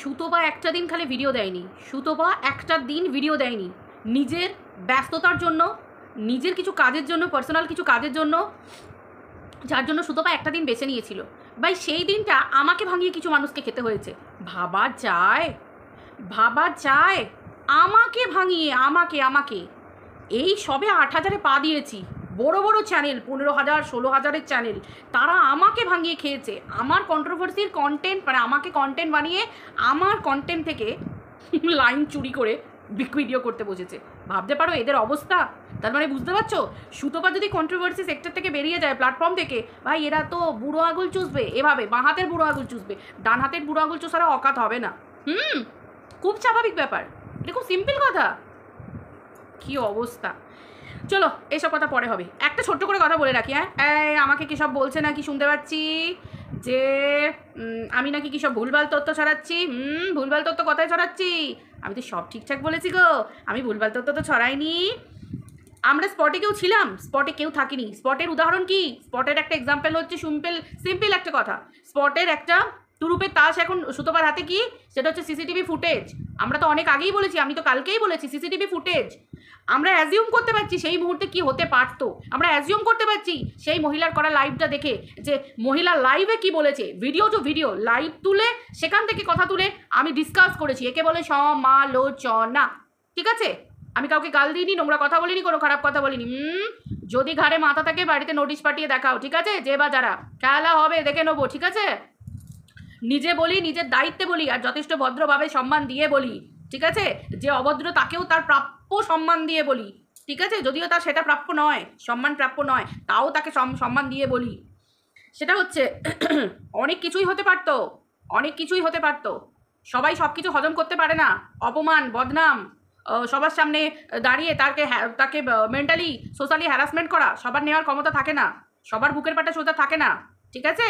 সুতোপা একটা দিন খালি ভিডিও দেয়নি সুতোপা একটা দিন ভিডিও দেয়নি নিজের ব্যস্ততার জন্য নিজের কিছু কাজের জন্য পার্সোনাল কিছু কাজের জন্য যার জন্য সুতোপা একটা দিন বেছে নিয়েছিল ভাই সেই দিনটা আমাকে ভাঙিয়ে কিছু মানুষকে খেতে হয়েছে ভাবা যায় ভাবা যায় আমাকে ভাঙিয়ে আমাকে আমাকে এই সবে আট হাজারে পা দিয়েছি বড় বড় চ্যানেল পনেরো হাজার ষোলো হাজারের চ্যানেল তারা আমাকে ভাঙিয়ে খেয়েছে আমার কন্ট্রোভার্সির কন্টেন্ট মানে আমাকে কন্টেন্ট বানিয়ে আমার কন্টেন্ট থেকে লাইন চুরি করে ভিডিও করতে বসেছে ভাবতে পারো এদের অবস্থা তার মানে বুঝতে পারছো সুতপা যদি কন্ট্রোভার্সি সেক্টর থেকে বেরিয়ে যায় প্ল্যাটফর্ম থেকে ভাই এরা তো বুড়ো আঙুল চুষবে এভাবে বাঁ হাতের বুড়ো আঙুল চুষবে ডান হাতের বুড়ো আঙুল চুষারা অকাত হবে না হুম খুব স্বাভাবিক ব্যাপার এটা খুব সিম্পল কথা কী অবস্থা চলো এইসব কথা পরে হবে একটা ছোট্ট করে কথা বলে রাখি হ্যাঁ আমাকে কী সব বলছে নাকি শুনতে পাচ্ছি যে আমি নাকি কী সব ভুলভাল তথ্য ছড়াচ্ছি হুম ভুলভাল তথ্য কথায় ছড়াচ্ছি আমি তো সব ঠিকঠাক বলেছি গো আমি ভুলভাল তথ্য তো ছড়াইনি আমরা স্পটে কেউ ছিলাম স্পটে কেউ থাকিনি স্পটের উদাহরণ কি স্পটের একটা এক্সাম্পল হচ্ছে সিম্পল সিম্পল একটা কথা স্পটের একটা তুরুপের তাস এখন সুতোপার হাতে কি সেটা হচ্ছে সিসিটিভি ফুটেজ আমরা তো অনেক আগেই বলেছি আমি তো কালকেই বলেছি সিসিটিভি ফুটেজ আমরা অ্যাজিউম করতে পারছি সেই মুহূর্তে কি হতে পারতো আমরা অ্যাজিউম করতে পারছি সেই মহিলার করা লাইভটা দেখে যে মহিলা লাইভে কি বলেছে ভিডিও টু ভিডিও লাইভ তুলে সেখান থেকে কথা তুলে আমি ডিসকাস করেছি একে বলে সমালোচনা ঠিক আছে আমি কাউকে গাল দিইনি নোংরা কথা বলিনি কোনো খারাপ কথা বলিনি যদি ঘাড়ে মাথা থাকে বাড়িতে নোটিশ পাঠিয়ে দেখাও ঠিক আছে যে বা যারা খেলা হবে দেখে নেবো ঠিক আছে নিজে বলি নিজের দায়িত্বে বলি আর যথেষ্ট ভদ্রভাবে সম্মান দিয়ে বলি ঠিক আছে যে অভদ্র তাকেও তার প্রাপ্য সম্মান দিয়ে বলি ঠিক আছে যদিও তার সেটা প্রাপ্য নয় সম্মান প্রাপ্য নয় তাও তাকে সম্মান দিয়ে বলি সেটা হচ্ছে অনেক কিছুই হতে পারতো অনেক কিছুই হতে পারতো সবাই সব কিছু হজম করতে পারে না অপমান বদনাম সবার সামনে দাঁড়িয়ে তাকে তাকে মেন্টালি সোশ্যালি হ্যারাসমেন্ট করা সবার নেওয়ার ক্ষমতা থাকে না সবার বুকের পাটা সোজা থাকে না ঠিক আছে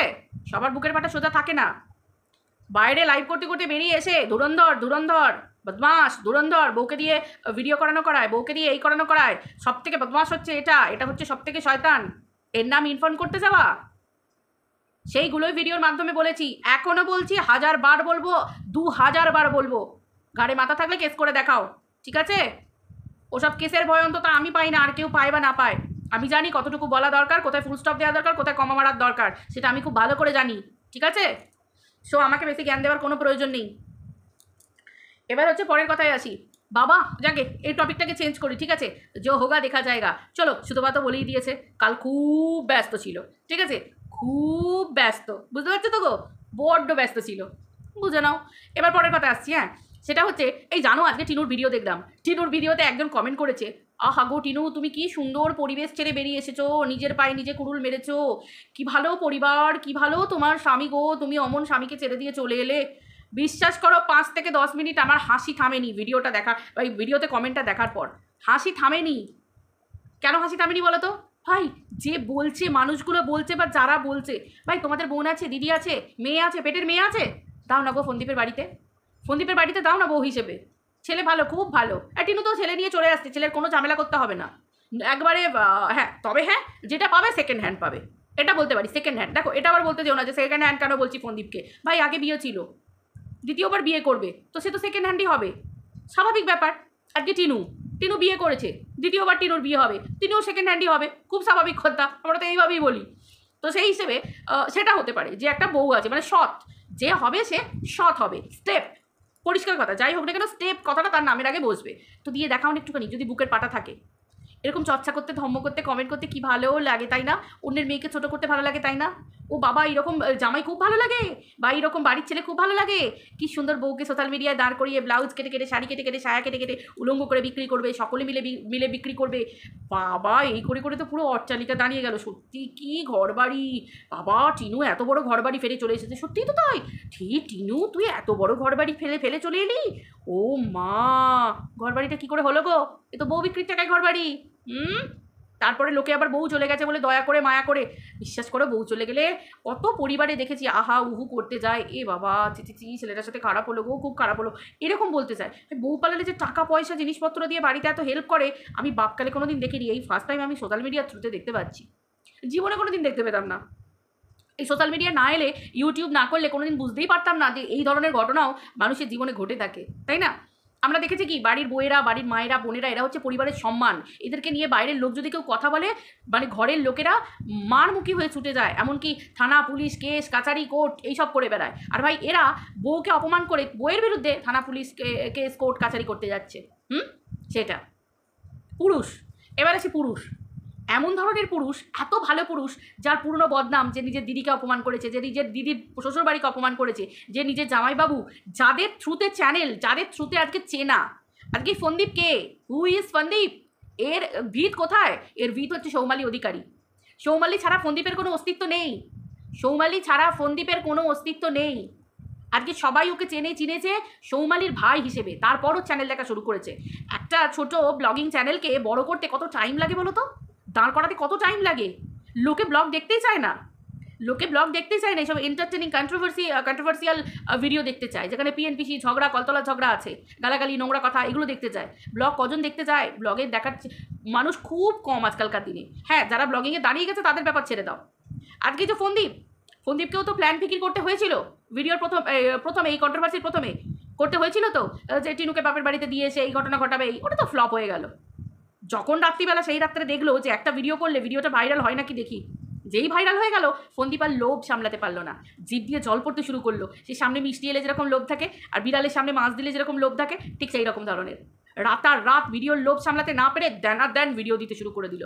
সবার বুকের পাটা সোজা থাকে না বাইরে লাইভ করতে করতে বেরিয়ে এসে ধুরন্ধর ধুরন্ধর বদমাস ধুরন্ধর বউকে দিয়ে ভিডিও করানো করায় বউকে দিয়ে এই করানো করায় সব থেকে বদমাস হচ্ছে এটা এটা হচ্ছে সব থেকে শয়তান এর নাম ইনফর্ম করতে যাওয়া সেইগুলোই ভিডিওর মাধ্যমে বলেছি এখনও বলছি হাজার বার বলবো দু হাজার বার বলবো ঘাড়ে মাথা থাকলে কেস করে দেখাও ঠিক আছে ওসব কেসের ভয় অন্তত আমি পাই না আর কেউ পায় বা না পায় আমি জানি কতটুকু বলা দরকার কোথায় ফুল স্টপ দেওয়া দরকার কোথায় কমা মারার দরকার সেটা আমি খুব ভালো করে জানি ঠিক আছে সো আমাকে বেশি জ্ঞান দেওয়ার কোনো প্রয়োজন নেই এবার হচ্ছে পরের কথায় আসি বাবা যাকে এই টপিকটাকে চেঞ্জ করি ঠিক আছে যে হোগা দেখা যায়গা চলো সুতপা তো বলেই দিয়েছে কাল খুব ব্যস্ত ছিল ঠিক আছে খুব ব্যস্ত বুঝতে পারছো তো গো বড্ড ব্যস্ত ছিল বুঝে নাও এবার পরের কথা আসছি হ্যাঁ সেটা হচ্ছে এই জানো আজকে টিনুর ভিডিও দেখলাম টিনুর ভিডিওতে একজন কমেন্ট করেছে আহা গো টিনু তুমি কি সুন্দর পরিবেশ ছেড়ে বেরিয়ে এসেছো নিজের পায়ে নিজে কুড়ুল মেরেছো কি ভালো পরিবার কি ভালো তোমার স্বামী গো তুমি অমন স্বামীকে ছেড়ে দিয়ে চলে এলে বিশ্বাস করো পাঁচ থেকে দশ মিনিট আমার হাসি থামেনি ভিডিওটা দেখা ওই ভিডিওতে কমেন্টটা দেখার পর হাসি থামেনি কেন হাসি থামেনি বলো তো ভাই যে বলছে মানুষগুলো বলছে বা যারা বলছে ভাই তোমাদের বোন আছে দিদি আছে মেয়ে আছে পেটের মেয়ে আছে দাও না গো ফন্দীপের বাড়িতে ফন্দীপের বাড়িতে দাও না বউ হিসেবে ছেলে ভালো খুব ভালো আর টিনু তো ছেলে নিয়ে চলে আসছে ছেলের কোনো ঝামেলা করতে হবে না একবারে হ্যাঁ তবে হ্যাঁ যেটা পাবে সেকেন্ড হ্যান্ড পাবে এটা বলতে পারি সেকেন্ড হ্যান্ড দেখো এটা আবার বলতে যেও না যে সেকেন্ড হ্যান্ড কেন বলছি ফোনদীপকে ভাই আগে বিয়ে ছিল দ্বিতীয়বার বিয়ে করবে তো সে তো সেকেন্ড হ্যান্ডই হবে স্বাভাবিক ব্যাপার আজকে টিনু টিনু বিয়ে করেছে দ্বিতীয়বার টিনুর বিয়ে হবে টিনুও সেকেন্ড হ্যান্ডই হবে খুব স্বাভাবিক কথা আমরা তো এইভাবেই বলি তো সেই হিসেবে সেটা হতে পারে যে একটা বউ আছে মানে সৎ যে হবে সে সৎ হবে স্টেপ পরিষ্কার কথা যাই হোক না কেন স্টেপ কথাটা তার নামের আগে বসবে তো দিয়ে দেখাও একটুখানি যদি বুকের পাটা থাকে এরকম চর্চা করতে ধম্ম করতে কমেন্ট করতে কি ভালো লাগে তাই না অন্যের মেয়েকে ছোট করতে ভালো লাগে তাই না ও বাবা এরকম জামাই খুব ভালো লাগে বা এরকম বাড়ির ছেলে খুব ভালো লাগে কি সুন্দর বউকে সোশ্যাল মিডিয়ায় দাঁড় করিয়ে ব্লাউজ কেটে কেটে শাড়ি কেটে কেটে সায়া কেটে কেটে উলঙ্গ করে বিক্রি করবে সকলে মিলে মিলে বিক্রি করবে বাবা এই করে করে তো পুরো অট্টালিকা দাঁড়িয়ে গেল সত্যি কি ঘর বাড়ি বাবা টিনু এত বড় ঘর বাড়ি ফেলে চলে এসেছে সত্যি তো তাই ঠিক টিনু তুই এত বড় ঘর বাড়ি ফেলে ফেলে চলে এলি ও মা ঘর বাড়িটা কী করে হলো গো এ তো বউ বিক্রির টাকায় ঘর বাড়ি হুম তারপরে লোকে আবার বউ চলে গেছে বলে দয়া করে মায়া করে বিশ্বাস করো বউ চলে গেলে কত পরিবারে দেখেছি আহা উহু করতে যায় এ বাবা চিচি ছেলেটার সাথে খারাপ হলো গো খুব খারাপ হলো এরকম বলতে চায় বউ পালালে যে টাকা পয়সা জিনিসপত্র দিয়ে বাড়িতে এত হেল্প করে আমি বাপকালে কোনো দিন দেখিনি এই ফার্স্ট টাইম আমি সোশ্যাল মিডিয়ার থ্রুতে দেখতে পাচ্ছি জীবনে কোনো দিন দেখতে পেতাম না এই সোশ্যাল মিডিয়া না এলে ইউটিউব না করলে কোনো দিন বুঝতেই পারতাম না যে এই ধরনের ঘটনাও মানুষের জীবনে ঘটে থাকে তাই না আমরা দেখেছি কি বাড়ির বইয়েরা বাড়ির মায়েরা বোনেরা এরা হচ্ছে পরিবারের সম্মান এদেরকে নিয়ে বাইরের লোক যদি কেউ কথা বলে মানে ঘরের লোকেরা মারমুখী হয়ে ছুটে যায় এমনকি থানা পুলিশ কেস কাচারি কোর্ট এইসব করে বেড়ায় আর ভাই এরা বউকে অপমান করে বইয়ের বিরুদ্ধে থানা পুলিশ কেস কোর্ট কাচারি করতে যাচ্ছে হুম সেটা পুরুষ এবার আছে পুরুষ এমন ধরনের পুরুষ এত ভালো পুরুষ যার পুরনো বদনাম যে নিজের দিদিকে অপমান করেছে যে নিজের দিদির শ্বশুরবাড়িকে অপমান করেছে যে নিজের জামাইবাবু যাদের থ্রুতে চ্যানেল যাদের থ্রুতে আজকে চেনা আজকে সন্দীপ কে হু ইজ সন্দীপ এর ভিত কোথায় এর ভিত হচ্ছে সৌমালি অধিকারী সৌমালি ছাড়া সন্দীপের কোনো অস্তিত্ব নেই সৌমালি ছাড়া সন্দীপের কোনো অস্তিত্ব নেই আজকে সবাই ওকে চেনে চিনেছে সৌমালির ভাই হিসেবে তারপরও চ্যানেল দেখা শুরু করেছে একটা ছোট ব্লগিং চ্যানেলকে বড় করতে কত টাইম লাগে বলো তো দাঁড় করাতে কত টাইম লাগে লোকে ব্লগ দেখতেই চায় না লোকে ব্লগ দেখতে চায় না এইসব এন্টারটেনিং কন্ট্রোভার্সি কন্ট্রোভার্সিয়াল ভিডিও দেখতে চায় যেখানে পিএনপিসি ঝগড়া কলতলা ঝগড়া আছে গালাগালি নোংরা কথা এগুলো দেখতে চায় ব্লগ কজন দেখতে চায় ব্লগে দেখার মানুষ খুব কম আজকালকার দিনে হ্যাঁ যারা ব্লগিংয়ে দাঁড়িয়ে গেছে তাদের ব্যাপার ছেড়ে দাও আজকে যে ফোনদীপ ফোনদীপকেও তো প্ল্যান ফিকির করতে হয়েছিল ভিডিওর প্রথম প্রথমে এই কন্ট্রোভার্সির প্রথমে করতে হয়েছিল তো যে টিনুকে বাপের বাড়িতে দিয়েছে এই ঘটনা ঘটাবে এই ওটা তো ফ্লপ হয়ে গেল যখন রাত্রিবেলা সেই রাত্রে দেখলো যে একটা ভিডিও করলে ভিডিওটা ভাইরাল হয় নাকি দেখি যেই ভাইরাল হয়ে গেল ফন্দীপার লোভ সামলাতে পারলো না জিপ দিয়ে জল পড়তে শুরু করলো সে সামনে মিষ্টি এলে যেরকম লোভ থাকে আর বিড়ালের সামনে মাছ দিলে যেরকম লোভ থাকে ঠিক সেই রকম ধরনের রাতার রাত ভিডিওর লোভ সামলাতে না পেরে আর দেন ভিডিও দিতে শুরু করে দিল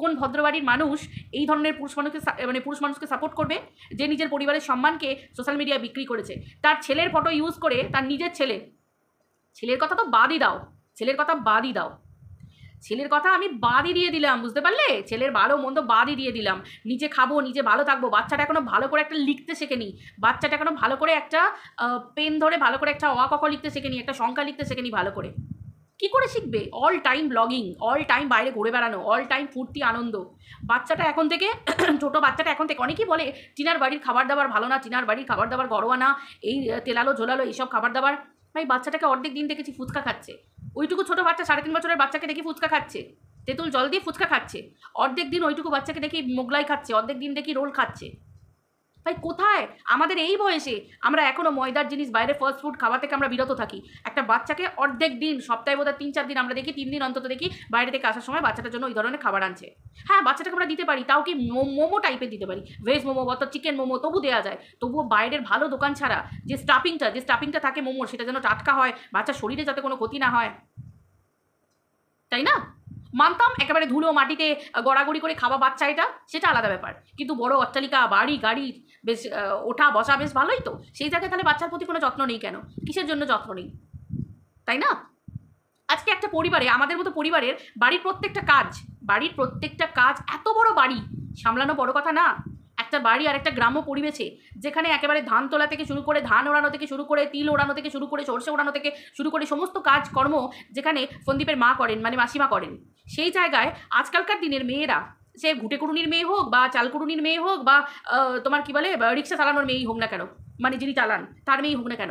কোন ভদ্রবাড়ির মানুষ এই ধরনের পুরুষ মানুষকে মানে পুরুষ মানুষকে সাপোর্ট করবে যে নিজের পরিবারের সম্মানকে সোশ্যাল মিডিয়ায় বিক্রি করেছে তার ছেলের ফটো ইউজ করে তার নিজের ছেলে ছেলের কথা তো বাদই দাও ছেলের কথা বাদই দাও ছেলের কথা আমি বাদই দিয়ে দিলাম বুঝতে পারলে ছেলের ভালো মন্দ বাদই দিয়ে দিলাম নিজে খাবো নিজে ভালো থাকবো বাচ্চাটা এখনো ভালো করে একটা লিখতে শেখেনি বাচ্চাটা এখনো ভালো করে একটা পেন ধরে ভালো করে একটা অ কখ লিখতে শেখেনি একটা সংখ্যা লিখতে শেখেনি ভালো করে কি করে শিখবে all time blogging all time বাইরে ঘুরে বেড়ানো অল টাইম ফুর্তি আনন্দ বাচ্চাটা এখন থেকে ছোটো বাচ্চাটা এখন থেকে অনেকেই বলে টিনার বাড়ির খাবার দাবার ভালো না টিনার বাড়ির খাবার দাবার গরোয়া না এই তেলালো ঝোলালো এইসব খাবার দাবার ভাই বাচ্চাটাকে অর্ধেক দিন দেখেছি ফুচকা খাচ্ছে ওইটুকু ছোটো বাচ্চা সাড়ে তিন বছরের বাচ্চাকে দেখি ফুচকা খাচ্ছে তেঁতুল জল দিয়ে ফুচকা খাচ্ছে অর্ধেক দিন ওইটুকু বাচ্চাকে দেখি মোগলাই খাচ্ছে অর্ধেক দিন দেখি রোল খাচ্ছে ভাই কোথায় আমাদের এই বয়সে আমরা এখনও ময়দার জিনিস বাইরে ফাস্ট ফুড খাওয়া থেকে আমরা বিরত থাকি একটা বাচ্চাকে অর্ধেক দিন সপ্তাহে বোধহয় তিন চার দিন আমরা দেখি তিন দিন অন্তত দেখি বাইরে থেকে আসার সময় বাচ্চাটার জন্য ওই ধরনের খাবার আনছে হ্যাঁ বাচ্চাটাকে আমরা দিতে পারি তাও কি মোমো টাইপের দিতে পারি ভেজ মোমো অর্থাৎ চিকেন মোমো তবু দেওয়া যায় তবুও বাইরের ভালো দোকান ছাড়া যে স্টাফিংটা যে স্টাফিংটা থাকে মোমোর সেটা যেন টাটকা হয় বাচ্চার শরীরে যাতে কোনো ক্ষতি না হয় তাই না মানতাম একেবারে ধুলো মাটিতে গড়াগড়ি করে খাওয়া বাচ্চা এটা সেটা আলাদা ব্যাপার কিন্তু বড় অট্টালিকা বাড়ি গাড়ি বেশ ওঠা বসা বেশ ভালোই তো সেই জায়গায় তাহলে বাচ্চার প্রতি কোনো যত্ন নেই কেন কিসের জন্য যত্ন নেই তাই না আজকে একটা পরিবারে আমাদের মতো পরিবারের বাড়ির প্রত্যেকটা কাজ বাড়ির প্রত্যেকটা কাজ এত বড় বাড়ি সামলানো বড় কথা না একটা বাড়ি আর একটা গ্রাম্য পরিবেশে যেখানে একেবারে ধান তোলা থেকে শুরু করে ধান ওড়ানো থেকে শুরু করে তিল ওড়ানো থেকে শুরু করে সরষে ওড়ানো থেকে শুরু করে সমস্ত কাজকর্ম যেখানে সন্দীপের মা করেন মানে মাসিমা করেন সেই জায়গায় আজকালকার দিনের মেয়েরা সে ঘুটে কুড়ুনির মেয়ে হোক বা চাল মেয়ে হোক বা তোমার কি বলে রিক্সা চালানোর মেয়েই হোক না কেন মানে যিনি চালান তার মেয়েই হোক না কেন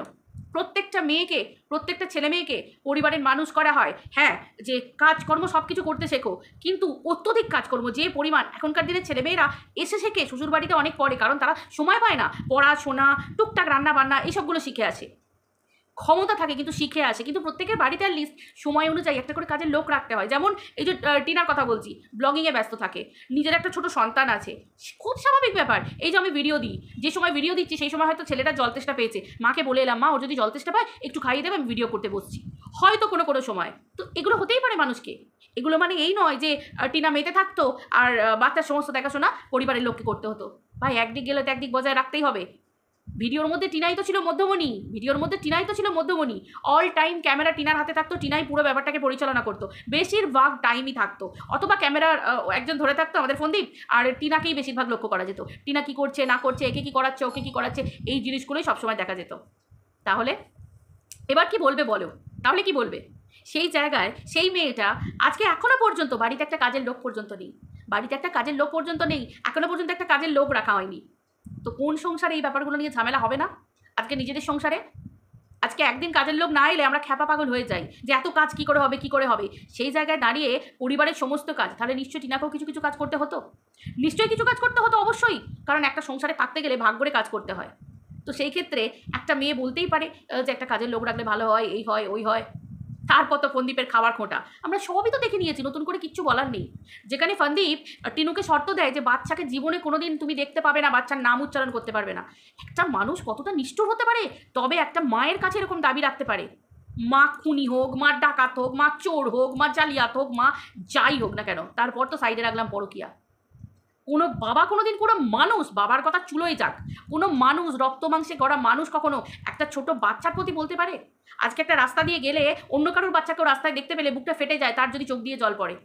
প্রত্যেকটা মেয়েকে প্রত্যেকটা ছেলে মেয়েকে পরিবারের মানুষ করা হয় হ্যাঁ যে কাজকর্ম সব কিছু করতে শেখো কিন্তু অত্যধিক কাজকর্ম যে পরিমাণ এখনকার দিনের ছেলেমেয়েরা এসে শেখে শ্বশুরবাড়িতে অনেক পরে কারণ তারা সময় পায় না পড়াশোনা টুকটাক রান্না বান্না এইসবগুলো শিখে আসে ক্ষমতা থাকে কিন্তু শিখে আসে কিন্তু প্রত্যেকের বাড়িতে আর লিস্ট সময় অনুযায়ী একটা করে কাজের লোক রাখতে হয় যেমন এই যে টিনার কথা বলছি ব্লগিংয়ে ব্যস্ত থাকে নিজের একটা ছোট সন্তান আছে খুব স্বাভাবিক ব্যাপার এই যে আমি ভিডিও দিই যে সময় ভিডিও দিচ্ছি সেই সময় হয়তো ছেলেটা জল তেষ্টা পেয়েছে মাকে বলে এলাম মা ও যদি জল তেষ্টা পায় একটু খাইয়ে দেবে আমি ভিডিও করতে বসছি হয়তো কোনো কোনো সময় তো এগুলো হতেই পারে মানুষকে এগুলো মানে এই নয় যে টিনা মেতে থাকতো আর বাচ্চার সমস্ত দেখাশোনা পরিবারের লোককে করতে হতো ভাই একদিক গেলে তো একদিক বজায় রাখতেই হবে ভিডিওর মধ্যে টিনাই তো ছিল মধ্যমণি ভিডিওর মধ্যে টিনাই তো ছিল মধ্যমণি অল টাইম ক্যামেরা টিনার হাতে থাকতো টিনাই পুরো ব্যাপারটাকে পরিচালনা করতো বেশিরভাগ টাইমই থাকতো অথবা ক্যামেরার একজন ধরে থাকতো আমাদের ফোনদীপ আর টিনাকেই বেশিরভাগ লক্ষ্য করা যেত টিনা কী করছে না করছে একে কি করাচ্ছে ওকে কি করাচ্ছে এই জিনিসগুলোই সবসময় দেখা যেত তাহলে এবার কি বলবে বলো তাহলে কি বলবে সেই জায়গায় সেই মেয়েটা আজকে এখনও পর্যন্ত বাড়িতে একটা কাজের লোক পর্যন্ত নেই বাড়িতে একটা কাজের লোক পর্যন্ত নেই এখনও পর্যন্ত একটা কাজের লোক রাখা হয়নি তো কোন সংসারে এই ব্যাপারগুলো নিয়ে ঝামেলা হবে না আজকে নিজেদের সংসারে আজকে একদিন কাজের লোক না এলে আমরা খ্যাপা পাগল হয়ে যাই যে এত কাজ কি করে হবে কি করে হবে সেই জায়গায় দাঁড়িয়ে পরিবারের সমস্ত কাজ তাহলে নিশ্চয়ই টিনাকেও কিছু কিছু কাজ করতে হতো নিশ্চয়ই কিছু কাজ করতে হতো অবশ্যই কারণ একটা সংসারে থাকতে গেলে ভাগ করে কাজ করতে হয় তো সেই ক্ষেত্রে একটা মেয়ে বলতেই পারে যে একটা কাজের লোক রাখলে ভালো হয় এই হয় ওই হয় তারপর তো ফন্দীপের খাবার খোঁটা আমরা সবই তো দেখে নিয়েছি নতুন করে কিচ্ছু বলার নেই যেখানে ফন্দীপ টিনুকে শর্ত দেয় যে বাচ্চাকে জীবনে কোনোদিন তুমি দেখতে পাবে না বাচ্চার নাম উচ্চারণ করতে পারবে না একটা মানুষ কতটা নিষ্ঠুর হতে পারে তবে একটা মায়ের কাছে এরকম দাবি রাখতে পারে মা খুনি হোক মা ডাকাত হোক মা চোর হোক মা জালিয়াত হোক মা যাই হোক না কেন তারপর তো সাইডে রাখলাম পরকিয়া কোনো বাবা কোনো দিন কোনো মানুষ বাবার কথা চুলোয় যাক কোনো মানুষ রক্ত মাংসে গড়া মানুষ কখনো একটা ছোট বাচ্চার প্রতি বলতে পারে আজকে একটা রাস্তা দিয়ে গেলে অন্য কারোর বাচ্চাকেও রাস্তায় দেখতে পেলে বুকটা ফেটে যায় তার যদি চোখ দিয়ে জল পড়ে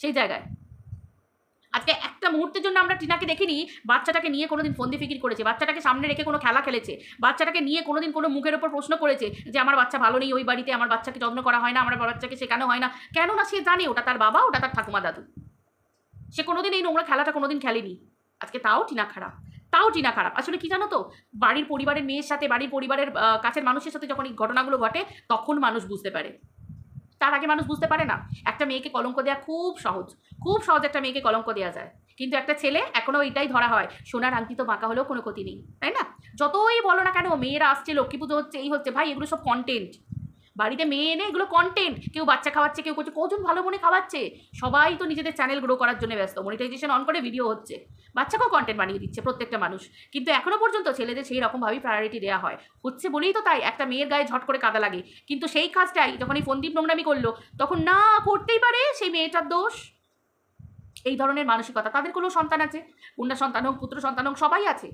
সেই জায়গায় আজকে একটা মুহূর্তের জন্য আমরা টিনাকে দেখিনি বাচ্চাটাকে নিয়ে কোনো দিন ফন্দি ফিকির করেছে বাচ্চাটাকে সামনে রেখে কোনো খেলা খেলেছে বাচ্চাটাকে নিয়ে কোনো দিন কোনো মুখের ওপর প্রশ্ন করেছে যে আমার বাচ্চা ভালো নেই ওই বাড়িতে আমার বাচ্চাকে যত্ন করা হয় না আমার বাচ্চাকে শেখানো হয় না কেন না সে জানে ওটা তার বাবা ওটা তার ঠাকুমা দাদু সে কোনোদিন এই নোংরা খেলাটা কোনোদিন খেলেনি আজকে তাও টিনা খারাপ তাও টিনা খারাপ আসলে কি জানো তো বাড়ির পরিবারের মেয়ের সাথে বাড়ির পরিবারের কাছের মানুষের সাথে যখন এই ঘটনাগুলো ঘটে তখন মানুষ বুঝতে পারে তার আগে মানুষ বুঝতে পারে না একটা মেয়েকে কলঙ্ক দেওয়া খুব সহজ খুব সহজ একটা মেয়েকে কলঙ্ক দেওয়া যায় কিন্তু একটা ছেলে এখনও এটাই ধরা হয় সোনার আংটি তো বাঁকা হলেও কোনো ক্ষতি নেই তাই না যতই বলো না কেন মেয়েরা আসছে লক্ষ্মী পুজো হচ্ছে এই হচ্ছে ভাই এগুলো সব কন্টেন্ট বাড়িতে মেয়ে এনে এগুলো কন্টেন্ট কেউ বাচ্চা খাওয়াচ্ছে কেউ করছে কজন ভালো মনে খাওয়াচ্ছে সবাই তো নিজেদের চ্যানেল গ্রো করার জন্য ব্যস্ত মনিটাইজেশন অন করে ভিডিও হচ্ছে বাচ্চাকেও কন্টেন্ট বানিয়ে দিচ্ছে প্রত্যেকটা মানুষ কিন্তু এখনও পর্যন্ত ছেলেদের সেই রকমভাবেই প্রায়োরিটি দেওয়া হয় হচ্ছে বলেই তো তাই একটা মেয়ের গায়ে ঝট করে কাদা লাগে কিন্তু সেই কাজটাই যখন এই ফন্দিপ নোংরামি করলো তখন না করতেই পারে সেই মেয়েটার দোষ এই ধরনের মানসিকতা তাদের কোনো সন্তান আছে কন্যা সন্তান হোক পুত্র সন্তান হোক সবাই আছে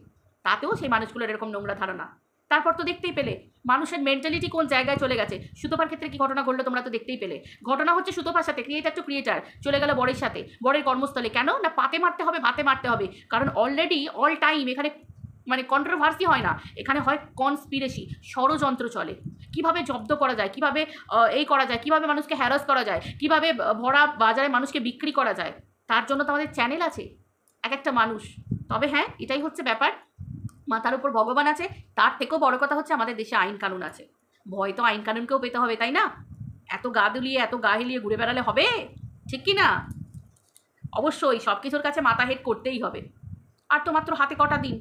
তাতেও সেই মানুষগুলোর এরকম নোংরা ধারণা তারপর তো দেখতেই পেলে মানুষের মেন্টালিটি কোন জায়গায় চলে গেছে সুতোপার ক্ষেত্রে কি ঘটনা ঘটলো তোমরা তো দেখতেই পেলে ঘটনা হচ্ছে সুতোপার সাথে ক্রিয়েটার টু ক্রিয়েটার চলে গেল বরের সাথে বরের কর্মস্থলে কেন না পাতে মারতে হবে ভাতে মারতে হবে কারণ অলরেডি অল টাইম এখানে মানে কন্ট্রোভার্সি হয় না এখানে হয় কনস্পিরেসি ষড়যন্ত্র চলে কিভাবে জব্দ করা যায় কিভাবে এই করা যায় কিভাবে মানুষকে হ্যারাস করা যায় কিভাবে ভরা বাজারে মানুষকে বিক্রি করা যায় তার জন্য তো আমাদের চ্যানেল আছে এক একটা মানুষ তবে হ্যাঁ এটাই হচ্ছে ব্যাপার মাথার উপর ভগবান আছে তার থেকেও বড় কথা হচ্ছে আমাদের দেশে আইন কানুন আছে ভয় তো আইন কানুনকেও পেতে হবে তাই না এত গা দুলিয়ে এত গা হেলিয়ে ঘুরে বেড়ালে হবে ঠিক কি না অবশ্যই সব কিছুর কাছে মাথা হেড করতেই হবে আর তো মাত্র হাতে কটা দিন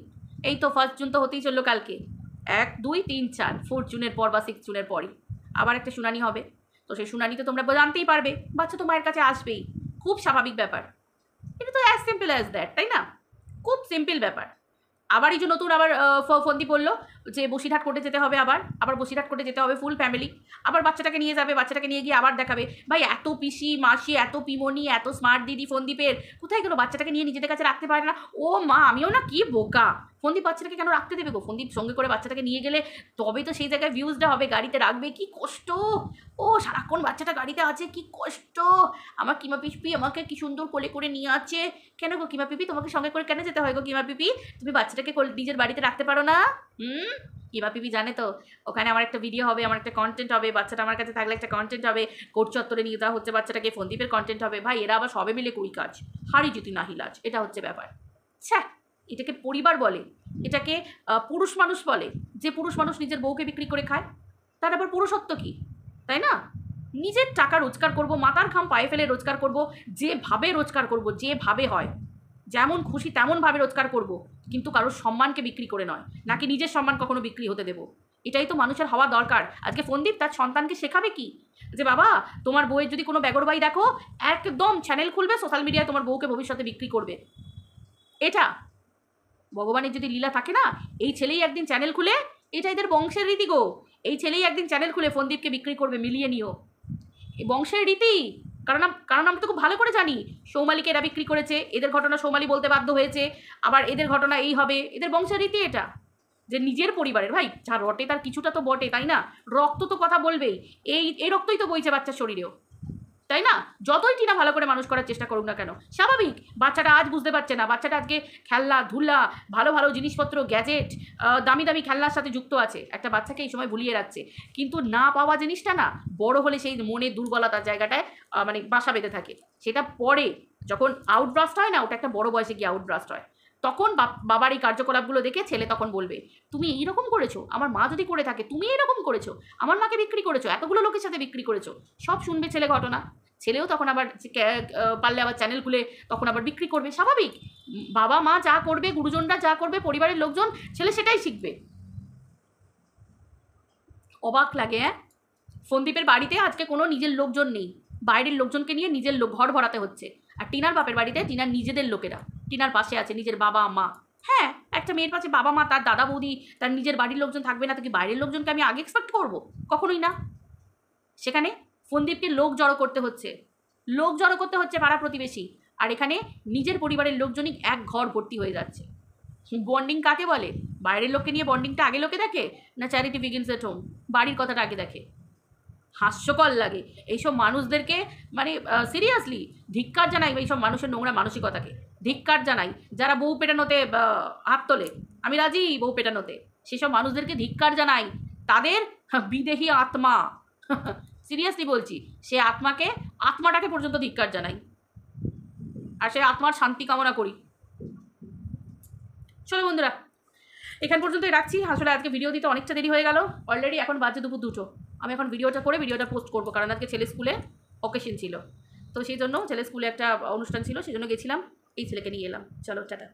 এই তো ফার্স্ট জুন তো হতেই চললো কালকে এক দুই তিন চার ফোর জুনের পর বা সিক্স জুনের পরই আবার একটা শুনানি হবে তো সেই শুনানি তো তোমরা জানতেই পারবে বাচ্চা তো মায়ের কাছে আসবেই খুব স্বাভাবিক ব্যাপার এটা তো অ্যাজ সিম্পল অ্যাজ দ্যাট তাই না খুব সিম্পল ব্যাপার আবার এই যে নতুন আবার ফন্দি পড়লো যে বসিরহাট কোর্টে যেতে হবে আবার আবার বসিরহাট কোর্টে যেতে হবে ফুল ফ্যামিলি আবার বাচ্চাটাকে নিয়ে যাবে বাচ্চাটাকে নিয়ে গিয়ে আবার দেখাবে ভাই এত পিসি মাসি এত পিমনি এত স্মার্ট দিদি ফন্দিপের কোথায় গেলো বাচ্চাটাকে নিয়ে নিজেদের কাছে রাখতে পারে না ও মা আমিও না কি বোকা ফোনদীপ বাচ্চাটাকে কেন রাখতে দেবে গো ফোনদীপ সঙ্গে করে বাচ্চাটাকে নিয়ে গেলে তবে তো সেই জায়গায় ভিউজটা হবে গাড়িতে রাখবে কি কষ্ট ও সারাক্ষণ বাচ্চাটা গাড়িতে আছে কি কষ্ট আমার কিমা পিপি আমাকে কি সুন্দর কোলে করে নিয়ে আছে কেন গো কিমা পিপি তোমাকে সঙ্গে করে কেন যেতে হয় গো কিমা পিপি তুমি বাচ্চাটাকে নিজের বাড়িতে রাখতে পারো না হুম কিমা পিপি জানে তো ওখানে আমার একটা ভিডিও হবে আমার একটা কন্টেন্ট হবে বাচ্চাটা আমার কাছে থাকলে একটা কন্টেন্ট হবে কোর্ট চত্বরে নিয়ে যাওয়া হচ্ছে বাচ্চাটাকে ফোনদীপের কন্টেন্ট হবে ভাই এরা আবার সবে মিলে কুই কাজ হারি জুতি নাহিলাজ এটা হচ্ছে ব্যাপার ছ্যা এটাকে পরিবার বলে এটাকে পুরুষ মানুষ বলে যে পুরুষ মানুষ নিজের বউকে বিক্রি করে খায় তার আবার পুরুষত্ব কি তাই না নিজের টাকা রোজগার করব মাথার খাম পায়ে ফেলে রোজগার করব যেভাবে রোজগার করব যেভাবে হয় যেমন খুশি তেমনভাবে রোজগার করব কিন্তু কারোর সম্মানকে বিক্রি করে নয় নাকি নিজের সম্মান কখনো বিক্রি হতে দেবো এটাই তো মানুষের হওয়া দরকার আজকে ফোনদীপ তার সন্তানকে শেখাবে কি যে বাবা তোমার বউয়ের যদি কোনো বেগরবাই দেখো একদম চ্যানেল খুলবে সোশ্যাল মিডিয়ায় তোমার বউকে ভবিষ্যতে বিক্রি করবে এটা ভগবানের যদি লীলা থাকে না এই ছেলেই একদিন চ্যানেল খুলে এটা এদের বংশের রীতি গো এই ছেলেই একদিন চ্যানেল খুলে ফন্দীপকে বিক্রি করবে মিলিয়ে নিও এই বংশের রীতি কারণ কারণ আমরা তো খুব ভালো করে জানি সৌমালিকে এরা বিক্রি করেছে এদের ঘটনা সৌমালি বলতে বাধ্য হয়েছে আবার এদের ঘটনা এই হবে এদের বংশের রীতি এটা যে নিজের পরিবারের ভাই যা রটে তার কিছুটা তো বটে তাই না রক্ত তো কথা বলবেই এই এই রক্তই তো বইছে বাচ্চার শরীরেও তাই না যতই টিনা ভালো করে মানুষ করার চেষ্টা করুক না কেন স্বাভাবিক বাচ্চাটা আজ বুঝতে পারছে না বাচ্চাটা আজকে খেলনা ধুলা ভালো ভালো জিনিসপত্র গ্যাজেট দামি দামি খেলনার সাথে যুক্ত আছে একটা বাচ্চাকে এই সময় ভুলিয়ে রাখছে কিন্তু না পাওয়া জিনিসটা না বড় হলে সেই মনে দুর্বলতার জায়গাটায় মানে বাসা বেঁধে থাকে সেটা পরে যখন আউটব্রাস্ট হয় না ওটা একটা বড় বয়সে গিয়ে আউটব্রাস্ট হয় তখন বাবার এই কার্যকলাপগুলো দেখে ছেলে তখন বলবে তুমি এইরকম করেছো আমার মা যদি করে থাকে তুমি এরকম করেছো আমার মাকে বিক্রি করেছো এতগুলো লোকের সাথে বিক্রি করেছো সব শুনবে ছেলে ঘটনা ছেলেও তখন আবার পারলে আবার চ্যানেল খুলে তখন আবার বিক্রি করবে স্বাভাবিক বাবা মা যা করবে গুরুজনরা যা করবে পরিবারের লোকজন ছেলে সেটাই শিখবে অবাক লাগে হ্যাঁ ফোনদীপের বাড়িতে আজকে কোনো নিজের লোকজন নেই বাইরের লোকজনকে নিয়ে নিজের লোক ঘর ভরাতে হচ্ছে আর টিনার বাপের বাড়িতে টিনার নিজেদের লোকেরা টিনার পাশে আছে নিজের বাবা মা হ্যাঁ একটা মেয়ের পাশে বাবা মা তার দাদা বৌদি তার নিজের বাড়ির লোকজন থাকবে না তাকে বাইরের লোকজনকে আমি আগে এক্সপেক্ট করব কখনোই না সেখানে ফোনদীপকে লোক জড়ো করতে হচ্ছে লোক জড়ো করতে হচ্ছে পাড়া প্রতিবেশী আর এখানে নিজের পরিবারের লোকজনই এক ঘর ভর্তি হয়ে যাচ্ছে বন্ডিং কাকে বলে বাইরের লোককে নিয়ে বন্ডিংটা আগে লোকে দেখে না চ্যারিটি বিগিনস এট হোম বাড়ির কথাটা আগে দেখে হাস্যকর লাগে এইসব মানুষদেরকে মানে সিরিয়াসলি ধিক্কার জানাই এইসব মানুষের নোংরা মানসিকতাকে ধিক্কার জানাই যারা বউ পেটানোতে হাত তোলে আমি রাজি বউ পেটানোতে সেসব মানুষদেরকে ধিক্কার জানাই তাদের বিদেহী আত্মা সিরিয়াসলি বলছি সে আত্মাকে আত্মাটাকে পর্যন্ত ধিক্কার জানাই আর সে আত্মার শান্তি কামনা করি চলো বন্ধুরা এখান পর্যন্তই রাখছি আসলে আজকে ভিডিও দিতে অনেকটা দেরি হয়ে গেল অলরেডি এখন বাজে দুপুর দুটো আমি এখন ভিডিওটা করে ভিডিওটা পোস্ট করবো কারণ আজকে ছেলে স্কুলে অকেশন ছিল তো সেই জন্য ছেলে স্কুলে একটা অনুষ্ঠান ছিল সেই জন্য গেছিলাম এই ছেলেকে নিয়ে এলাম চলো টাটা